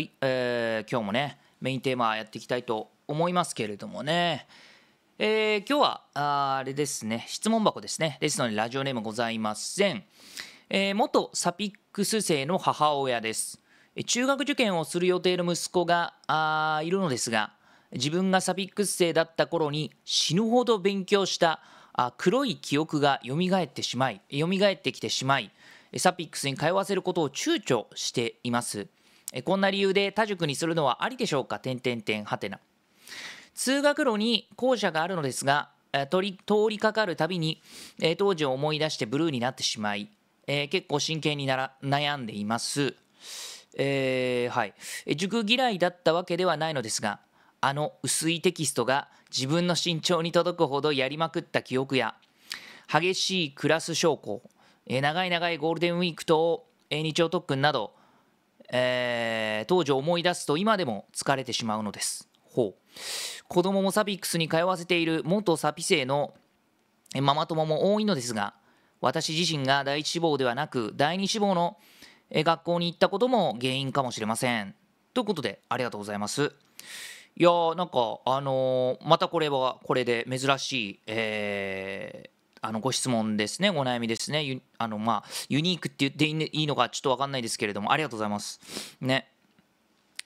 はい、えー、今日もねメインテーマやっていきたいと思いますけれどもね、えー、今日はあれですね質問箱ですねですのでラジオネームございません、えー、元サピックス生の母親です中学受験をする予定の息子があいるのですが自分がサピックス生だった頃に死ぬほど勉強したあ黒い記憶が蘇ってしまい蘇ってきてしまいサピックスに通わせることを躊躇していますえこんな理由で他塾にするのはありでしょうか点点点はてな通学路に校舎があるのですが通り通りかかるたびに、え当時を思い出してブルーになってしまい、えー、結構真剣になら悩んでいます、えー、はい塾嫌いだったわけではないのですがあの薄いテキストが自分の身長に届くほどやりまくった記憶や激しいクラス昇降、えー、長い長いゴールデンウィークと、えー、日曜特訓などえー、当時を思い出すと今でも疲れてしまうのですほう子供もサピックスに通わせている元サピ生のママ友も多いのですが私自身が第一志望ではなく第二志望の学校に行ったことも原因かもしれませんということでありがとうございますいやーなんかあのー、またこれはこれで珍しい、えあのご質問ですね、ご悩みですね、あのまあ、ユニークって言っていいのかちょっと分かんないですけれども、ありがとうございます。ね、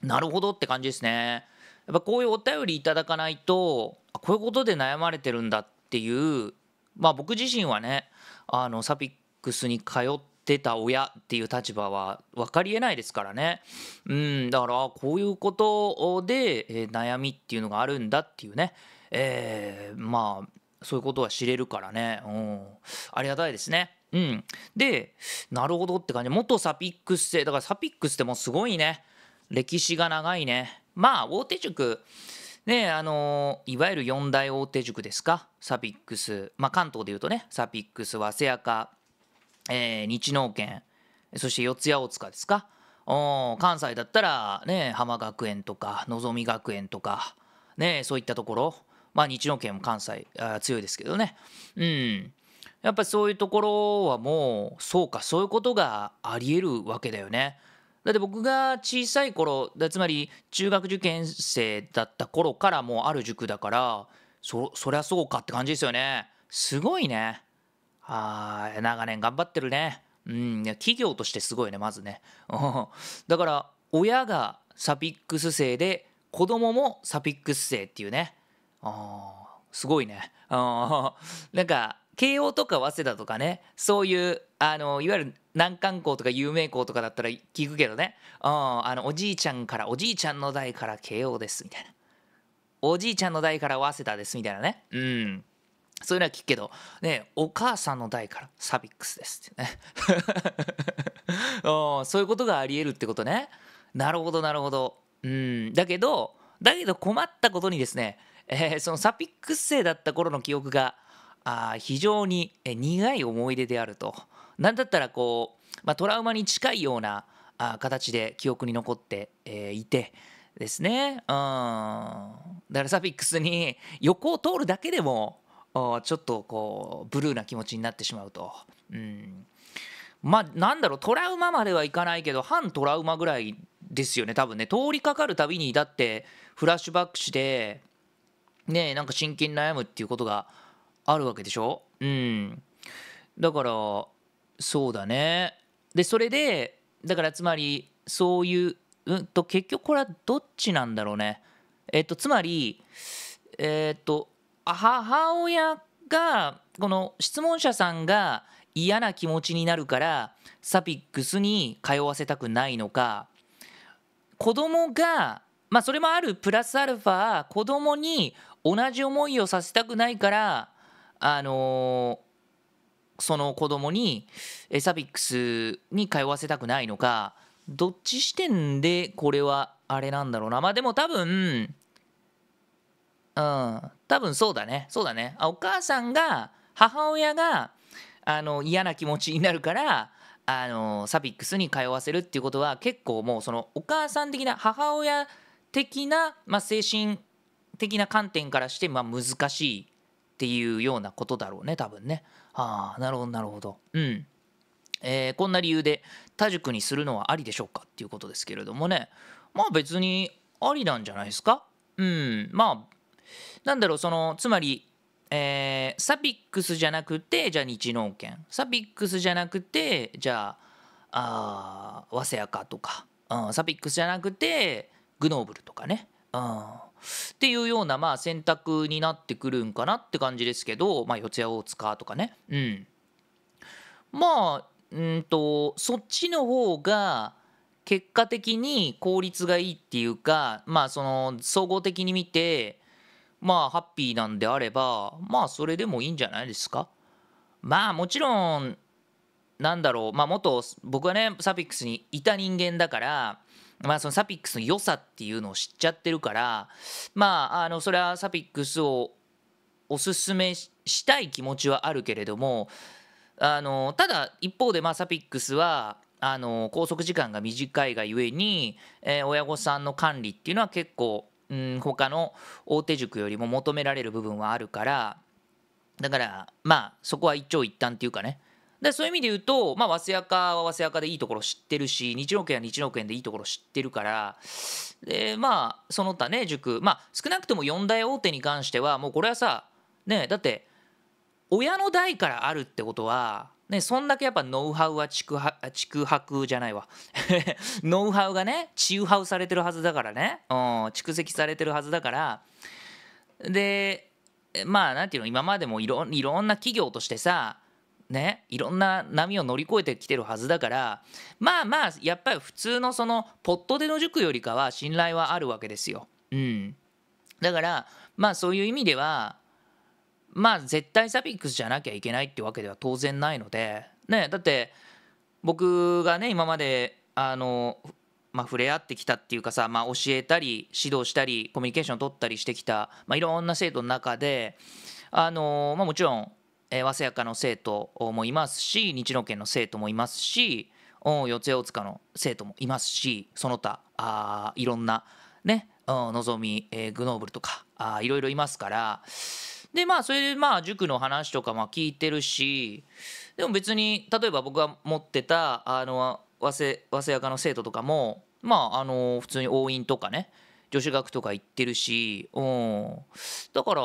なるほどって感じですね。やっぱこういうお便りいただかないと、こういうことで悩まれてるんだっていう、まあ、僕自身はね、あのサピックスに通ってた親っていう立場は分かりえないですからね。うん、だからこういうことで、えー、悩みっていうのがあるんだっていうね、えー、まあそういうことは知れるからね、うん、ありがたいですね。うん、でなるほどって感じ元サピックス製だからサピックスってもうすごいね歴史が長いねまあ大手塾ねあのー、いわゆる四大大手塾ですかサピックス、まあ、関東でいうとねサピックス早稲屋か、えー、日農研そして四谷大塚ですかお関西だったらね浜学園とかのぞみ学園とかねそういったところまあ、日能圏も関西あ強いですけどねうんやっぱりそういうところはもうそうかそういうことがありえるわけだよね。だって僕が小さい頃つまり中学受験生だった頃からもうある塾だからそそりゃそうかって感じですよね。すごいね。あ長年頑張ってるね。うん、企業としてすごいね、まずね。だから、親がサピックス生で、子供もサピックス生っていうね。あすごいね。あなんか慶応とか早稲田とかねそういうあのいわゆる難関校とか有名校とかだったら聞くけどねあのおじいちゃんからおじいちゃんの代から慶応ですみたいなおじいちゃんの代から早稲田ですみたいなねうんそういうのは聞くけどねお母さんの代からサビックスですってね そういうことがありえるってことねなるほどなるほどうんだけどだけど困ったことにですねえー、そのサピックス生だった頃の記憶があ非常に苦い思い出であると何だったらこう、まあ、トラウマに近いようなあ形で記憶に残って、えー、いてですねうんだからサピックスに横を通るだけでもちょっとこうブルーな気持ちになってしまうと。うんまあ、なんだろうトラウマまではいかないけど反トラウマぐらいですよね多分ね通りかかるたびにだってフラッシュバックしてねなんか真剣に悩むっていうことがあるわけでしょうんだからそうだねでそれでだからつまりそういううんと結局これはどっちなんだろうねえっとつまりえっと母親がこの質問者さんが嫌な気持ちになるからサピックスに通わせたくないのか子供がまあそれもあるプラスアルファ子供に同じ思いをさせたくないからあのー、その子供にエサビックスに通わせたくないのかどっち視点でこれはあれなんだろうなまあでも多分うん多分そうだねそうだねあお母さんが母親があの嫌な気持ちになるからあのサピックスに通わせるっていうことは結構もうそのお母さん的な母親的な、まあ、精神的な観点からして、まあ、難しいっていうようなことだろうね多分ね。ああなるほどなるほど。うん。えー、こんな理由で他塾にするのはありでしょうかっていうことですけれどもねまあ別にありなんじゃないですかうんまあなんだろうそのつまり、えー、サピックスじゃなくてじゃあ日農研サピックスじゃなくてじゃああ早稲アかとか、うん、サピックスじゃなくてグノーブルとかね、うん、っていうようなまあ選択になってくるんかなって感じですけど、まあ、四谷大塚とかねうんまあうんとそっちの方が結果的に効率がいいっていうかまあその総合的に見てまあハッピーなんであればまあそれでもいいんじゃないですかまあもちろんなんだろうまあ元僕はねサピックスにいた人間だからまあ、そのサピックスの良さっていうのを知っちゃってるから、まあ、あのそれはサピックスをおすすめしたい気持ちはあるけれどもあのただ一方で、まあ、サピックスはあの拘束時間が短いがゆえに、えー、親御さんの管理っていうのは結構、うん、他の大手塾よりも求められる部分はあるからだからまあそこは一長一短っていうかねでそういう意味で言うと、まあ、早稲屋は早稲屋でいいところ知ってるし日農研は日農研でいいところ知ってるからでまあその他ね塾まあ少なくとも四大大手に関してはもうこれはさねだって親の代からあるってことはね、そんだけやっぱノウハウは宿泊じゃないわ ノウハウがねチウハウされてるはずだからね、うん、蓄積されてるはずだからでまあなんていうの今までもいろいろんな企業としてさねいろんな波を乗り越えてきてるはずだからまあまあやっぱり普通のそのポットでの塾よりかは信頼はあるわけですよ。うん、だからまあそういう意味ではまあ絶対サピックスじゃなきゃいけないってわけでは当然ないので、ね、だって僕がね今まであの、まあ、触れ合ってきたっていうかさ、まあ、教えたり指導したりコミュニケーション取ったりしてきた、まあ、いろんな生徒の中であの、まあ、もちろんえー、早稲家の生徒もいますし日野研の生徒もいますし四谷大塚の生徒もいますしその他あいろんなねのぞみ、えー、グノーブルとかあいろいろいますからでまあそれでまあ塾の話とかも聞いてるしでも別に例えば僕が持ってたあの早稲早の生徒とかもまああの普通に応印とかね女子学とか行ってるし、うん、だから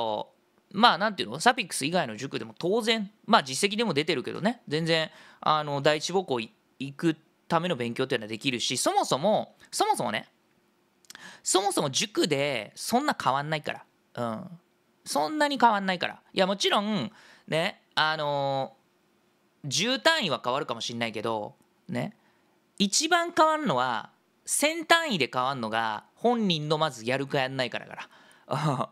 まあなんていうのサピックス以外の塾でも当然まあ実績でも出てるけどね全然あの第一母校行くための勉強っていうのはできるしそもそもそもそもねそもそも塾でそんな変わんないから、うん、そんなに変わんないからいやもちろんねあの10単位は変わるかもしんないけどね一番変わるのは1000単位で変わるのが本人のまずやるかやんないからだから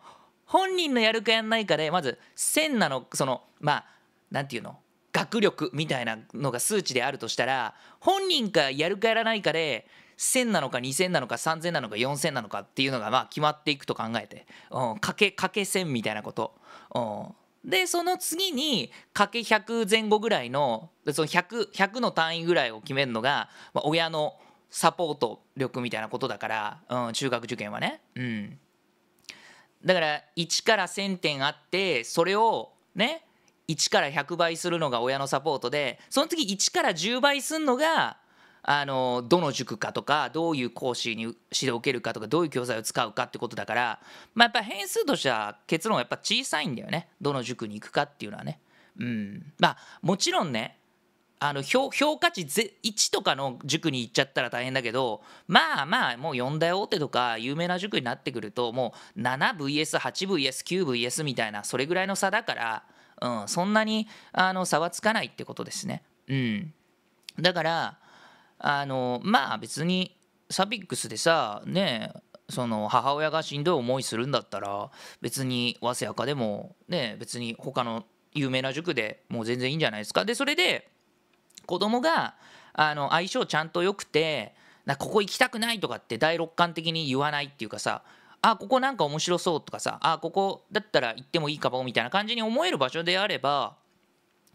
本人のやるかやんないかでまず線なのそのまあ何て言うの学力みたいなのが数値であるとしたら本人かやるかやらないかで1000なのか2000なのか3000なのか4000なのかっていうのがまあ決まっていくと考えて、うん、かけかけ1000みたいなこと、うん、でその次にかけ100前後ぐらいのその 100, 100の単位ぐらいを決めるのが、まあ、親のサポート力みたいなことだから、うん、中学受験はね。うんだから1から1,000点あってそれをね1から100倍するのが親のサポートでその次1から10倍するのがあのどの塾かとかどういう講師に指導を受けるかとかどういう教材を使うかってことだから、まあ、やっぱ変数としては結論はやっぱ小さいんだよねどの塾に行くかっていうのはね。うん、まあもちろんねあの評価値1とかの塾に行っちゃったら大変だけどまあまあもう4大大手とか有名な塾になってくるともう 7VS8VS9VS みたいなそれぐらいの差だから、うん、そんなにあの差はつかないってことですね。うん、だからあのまあ別にサビックスでさねその母親がしんどい思いするんだったら別に早稲やかでもね別に他の有名な塾でもう全然いいんじゃないですか。でそれで子供があの相性ちゃんと良くてなここ行きたくないとかって第六感的に言わないっていうかさあここなんか面白そうとかさあここだったら行ってもいいかもみたいな感じに思える場所であれば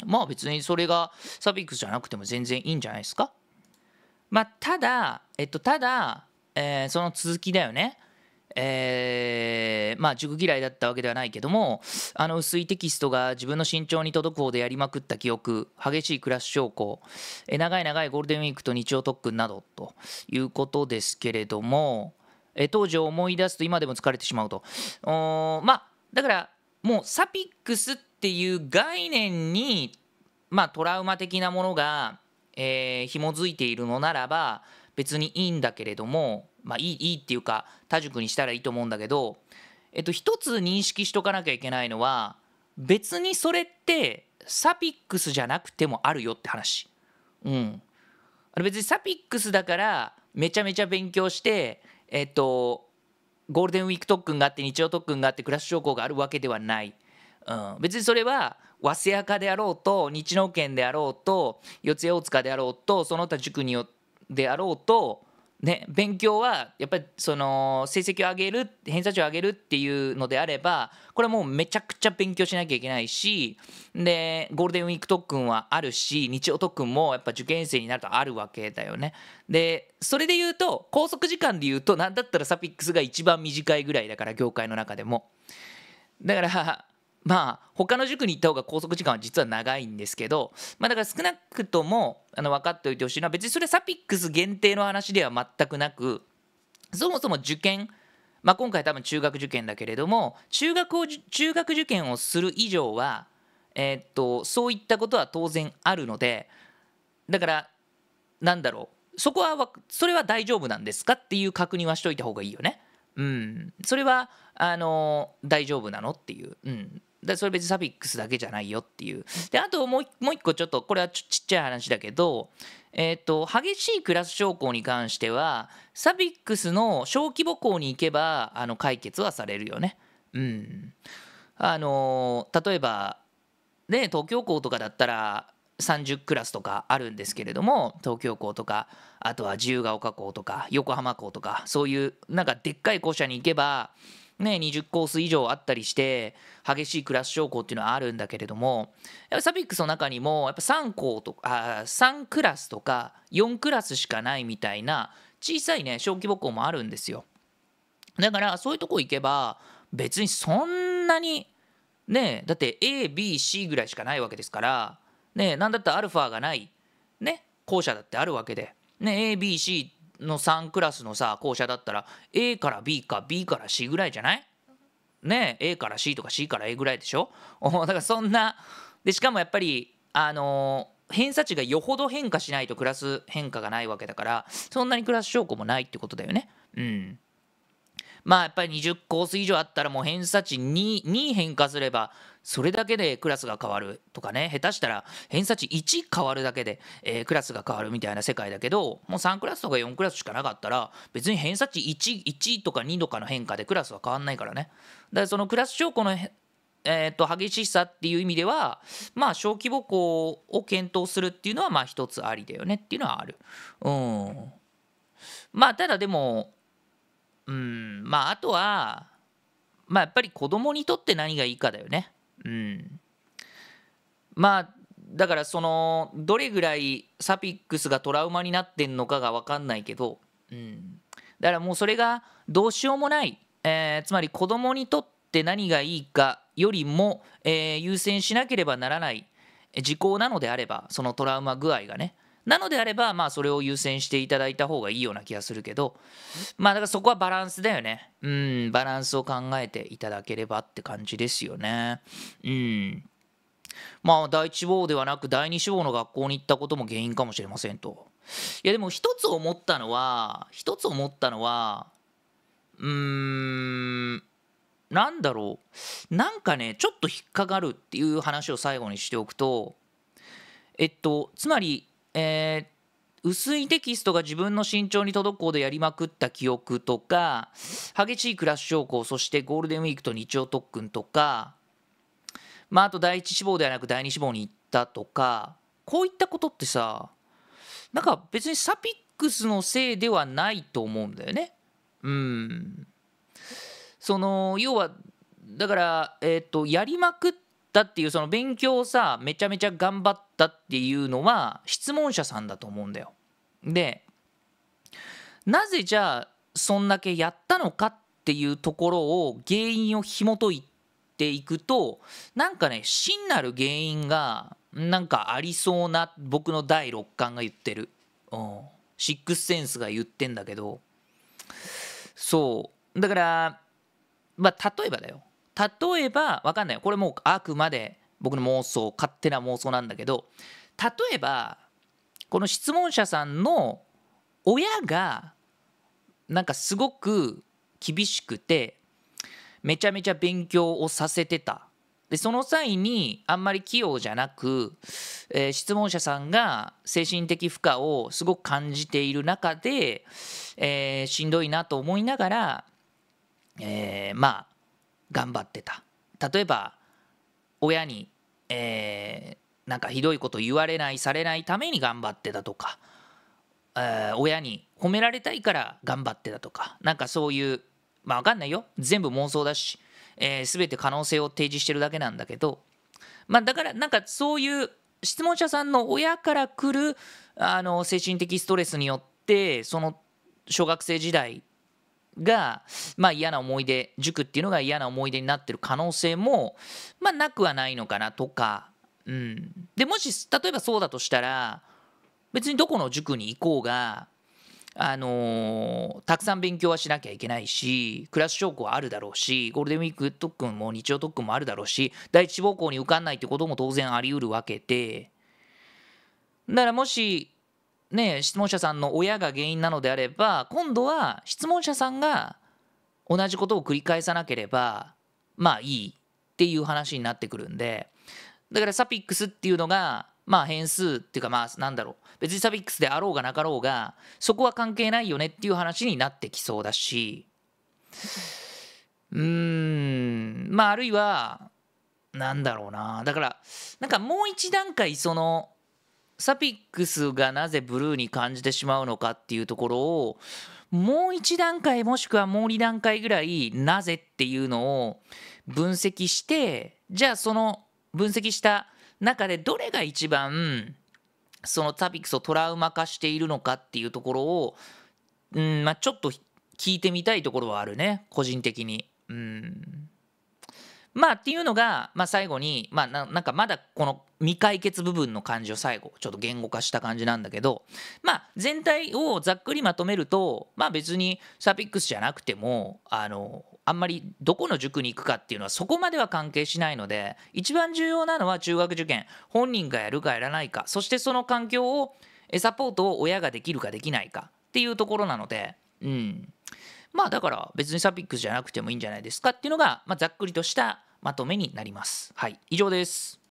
まあ別にそれがサビックスじゃなくても全然いいんじゃないですかまあただえっとただ、えー、その続きだよねえー、まあ塾嫌いだったわけではないけどもあの薄いテキストが自分の身長に届く方でやりまくった記憶激しいクラス証拠、えー、長い長いゴールデンウィークと日曜特訓などということですけれども、えー、当時を思い出すと今でも疲れてしまうとおまあだからもうサピックスっていう概念にまあトラウマ的なものが、えー、紐づいているのならば別にいいんだけれどもまあいいいいっていうか他塾にしたらいいと思うんだけど、えっと、一つ認識しとかなきゃいけないのは別にそれってサピックスじゃなくてもあるよって話。うん、あ別にサピックスだからめちゃめちゃ勉強してえっとゴールデンウィーク特訓があって日曜特訓があってクラス昇降があるわけではない。うん、別にそれは早稲屋科であろうと日能研であろうと四谷大塚であろうとその他塾によってであろうと、ね、勉強はやっぱりその成績を上げる偏差値を上げるっていうのであればこれはもうめちゃくちゃ勉強しなきゃいけないしでゴールデンウィーク特訓はあるし日曜特訓もやっぱ受験生になるとあるわけだよね。でそれで言うと拘束時間で言うと何だったらサピックスが一番短いぐらいだから業界の中でも。だからまあ他の塾に行った方が拘束時間は実は長いんですけど、まあ、だから少なくともあの分かっておいてほしいのは別にそれサピックス限定の話では全くなくそもそも受験、まあ、今回多分中学受験だけれども中学を中学受験をする以上は、えっとそういったことは当然あるのでだからなんだろうそこはそれは大丈夫なんですかっていう確認はしといた方がいいよね。うん、それはあの大丈夫なのっていう、うん、でそれ別にサフィックスだけじゃないよっていうであともうもう一個ちょっとこれはちっちゃい話だけど、えーと激しいクラス症候に関してはサフィックスの小規模校に行けばあの解決はされるよね。うん、あの例えば、ね、東京校とかだったら30クラスとかあるんですけれども東京校とかあとは自由が丘校とか横浜校とかそういうなんかでっかい校舎に行けばね、20コース以上あったりして激しいクラス昇降っていうのはあるんだけれどもやっぱサビックスの中にもやっぱ3校とかあ3クラスとか4クラスしかないみたいな小さいね小規模校もあるんですよだからそういうとこ行けば別にそんなにねだって ABC ぐらいしかないわけですからねなんだったらアルファがないね校舎だってあるわけでね ABC の3クラスのさ校舎だったら A から B か B から C ぐらいじゃないねえ A から C とか C から A ぐらいでしょ だからそんなでしかもやっぱりあのー、偏差値がよほど変化しないとクラス変化がないわけだからそんなにクラス証拠もないってことだよねうんまあやっぱり20コース以上あったらもう偏差値 2, 2変化すればそれだけでクラスが変わるとかね下手したら偏差値1変わるだけで、えー、クラスが変わるみたいな世界だけどもう3クラスとか4クラスしかなかったら別に偏差値 1, 1とか2とかの変化でクラスは変わんないからねだからそのクラス証拠のえー、と激しさっていう意味ではまあ小規模校を検討するっていうのはまあ一つありだよねっていうのはあるうんまあただでもうんまああとはまあやっぱり子供にとって何がいいかだよねうんまあだからそのどれぐらいサピックスがトラウマになってんのかが分かんないけど、うん、だからもうそれがどうしようもない、えー、つまり子供にとって何がいいかよりも、えー、優先しなければならない事項なのであればそのトラウマ具合がねなのであれば、まあ、それを優先していただいた方がいいような気がするけど、まあ、だからそこはバランスだよね。うん、バランスを考えていただければって感じですよね。うん。まあ、第一志望ではなく第二志望の学校に行ったことも原因かもしれませんと。いや、でも一つ思ったのは、一つ思ったのは、うーん、なんだろう。なんかね、ちょっと引っかかるっていう話を最後にしておくと、えっと、つまりえー薄いテキストが自分の身長に届くほどやりまくった記憶とか激しいクラッシュ症候そしてゴールデンウィークと日曜特訓とか、まあ、あと第一志望ではなく第二志望に行ったとかこういったことってさなんか別にサピックスのせいではないと思うんだよね。うん。その要はだから、えーと、やりまくったっていうその勉強をさめちゃめちゃ頑張ったっていうのは質問者さんだと思うんだよ。でなぜじゃあそんだけやったのかっていうところを原因を紐解いていくとなんかね真なる原因がなんかありそうな僕の第六感が言ってる。うん、シックスセンスが言ってんだけどそうだからまあ例えばだよ例えば分かんないこれもうあくまで僕の妄想勝手な妄想なんだけど例えばこの質問者さんの親がなんかすごく厳しくてめちゃめちゃ勉強をさせてたでその際にあんまり器用じゃなく、えー、質問者さんが精神的負荷をすごく感じている中で、えー、しんどいなと思いながら、えー、まあ頑張ってた例えば親に、えー、なんかひどいこと言われないされないために頑張ってたとか、えー、親に褒められたいから頑張ってたとかなんかそういうまあ分かんないよ全部妄想だし、えー、全て可能性を提示してるだけなんだけどまあだからなんかそういう質問者さんの親から来るあの精神的ストレスによってその小学生時代が、まあ、嫌な思い出塾っていうのが嫌な思い出になってる可能性も、まあ、なくはないのかなとか、うん、でもし例えばそうだとしたら別にどこの塾に行こうが、あのー、たくさん勉強はしなきゃいけないしクラス証拠はあるだろうしゴールデンウィーク特訓も日曜特訓もあるだろうし第一志望校に受かんないってことも当然ありうるわけでならもしね、質問者さんの親が原因なのであれば今度は質問者さんが同じことを繰り返さなければまあいいっていう話になってくるんでだからサピックスっていうのがまあ変数っていうかまあなんだろう別にサピックスであろうがなかろうがそこは関係ないよねっていう話になってきそうだしうーんまああるいはなんだろうなだからなんかもう一段階そのサピックスがなぜブルーに感じてしまうのかっていうところをもう一段階もしくはもう2段階ぐらいなぜっていうのを分析してじゃあその分析した中でどれが一番そのサピックスをトラウマ化しているのかっていうところを、うんまあ、ちょっと聞いてみたいところはあるね個人的に。うんまあっていうのが、まあ、最後に、まあ、なんかまだこの未解決部分の感じを最後ちょっと言語化した感じなんだけど、まあ、全体をざっくりまとめると、まあ、別にサピックスじゃなくてもあのあんまりどこの塾に行くかっていうのはそこまでは関係しないので一番重要なのは中学受験本人がやるかやらないかそしてその環境をサポートを親ができるかできないかっていうところなのでうん。まあだから別にサピックスじゃなくてもいいんじゃないですかっていうのが、まあ、ざっくりとしたまとめになります。はい、以上です。